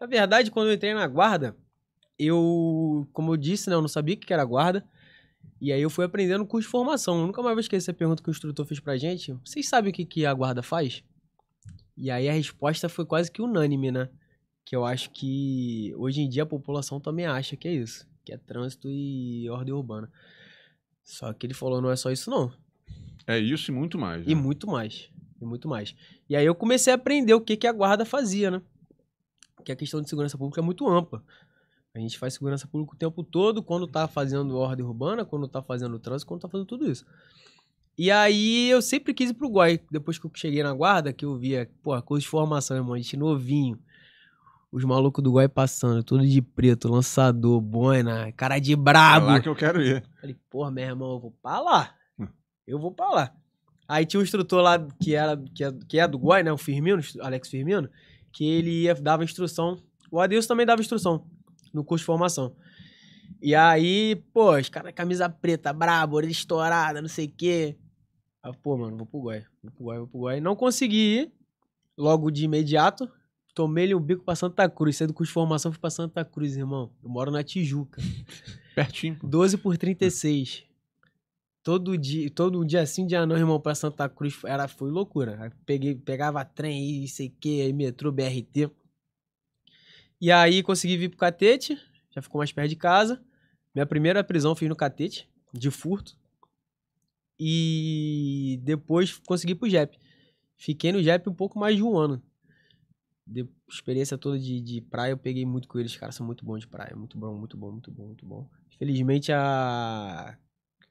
Na verdade, quando eu entrei na guarda, eu, como eu disse, né, eu não sabia o que era guarda. E aí eu fui aprendendo o curso de formação. Eu nunca mais vou esquecer a pergunta que o instrutor fez pra gente. Vocês sabem o que, que a guarda faz? E aí a resposta foi quase que unânime, né? Que eu acho que hoje em dia a população também acha que é isso. Que é trânsito e ordem urbana. Só que ele falou, não é só isso não. É isso e muito mais. Né? E muito mais. E muito mais. E aí eu comecei a aprender o que, que a guarda fazia, né? que a questão de segurança pública é muito ampla. A gente faz segurança pública o tempo todo, quando tá fazendo ordem urbana, quando tá fazendo trânsito, quando tá fazendo tudo isso. E aí eu sempre quis ir pro Goi. Depois que eu cheguei na guarda, que eu via, pô, coisa de formação, irmão, a gente novinho. Os malucos do Goi passando, tudo de preto, lançador, boina, cara de brabo. É lá que eu quero ir. Falei, pô, meu irmão, eu vou pra lá. Hum. Eu vou pra lá. Aí tinha um instrutor lá que era que é, que é do Goi, né? O Firmino, Alex Firmino que ele ia, dava instrução. O Adilson também dava instrução no curso de formação. E aí, pô, os caras camisa preta, brabo, orelha estourada, não sei o quê. Aí, pô, mano, vou pro Goiás, vou pro Goiás, vou pro Goiás. Não consegui ir logo de imediato. Tomei-lhe um bico pra Santa Cruz. Saí do curso de formação, fui pra Santa Cruz, irmão. Eu moro na Tijuca. Pertinho. 12 por 36. Todo dia, todo dia assim, dia não, irmão, pra Santa Cruz era, foi loucura. peguei, pegava trem e sei que, aí metrô, BRT. E aí consegui vir pro Catete, já ficou mais perto de casa. Minha primeira prisão fiz no Catete, de furto. E depois consegui pro JEP. Fiquei no JEP um pouco mais de um ano. De experiência toda de, de praia, eu peguei muito com eles, cara, são muito bons de praia, muito bom, muito bom, muito bom, muito bom. Felizmente a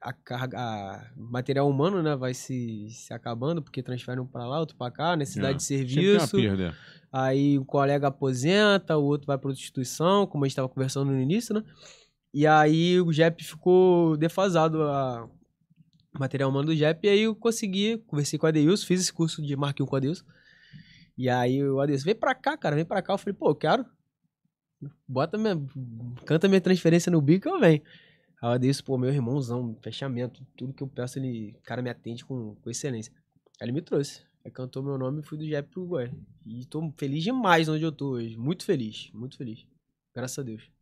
a carga, a material humano, né, vai se, se acabando, porque transferem um para lá, outro para cá, necessidade é. de serviço. É. Aí o colega aposenta, o outro vai para outra instituição, como a gente estava conversando no início, né? E aí o JEP ficou defasado a material humano do JEP, e aí eu consegui, conversei com a Adeilson, fiz esse curso de marketing com a Adeilson. E aí o Adeus, vem para cá, cara, vem para cá. Eu falei, pô, eu quero. Bota minha, canta minha transferência no bico, eu venho. A hora desse, pô, meu irmãozão, fechamento, tudo que eu peço, ele, cara, me atende com, com excelência. Aí ele me trouxe. Aí cantou meu nome e fui do Jep pro Uruguai. E tô feliz demais onde eu tô hoje. Muito feliz, muito feliz. Graças a Deus.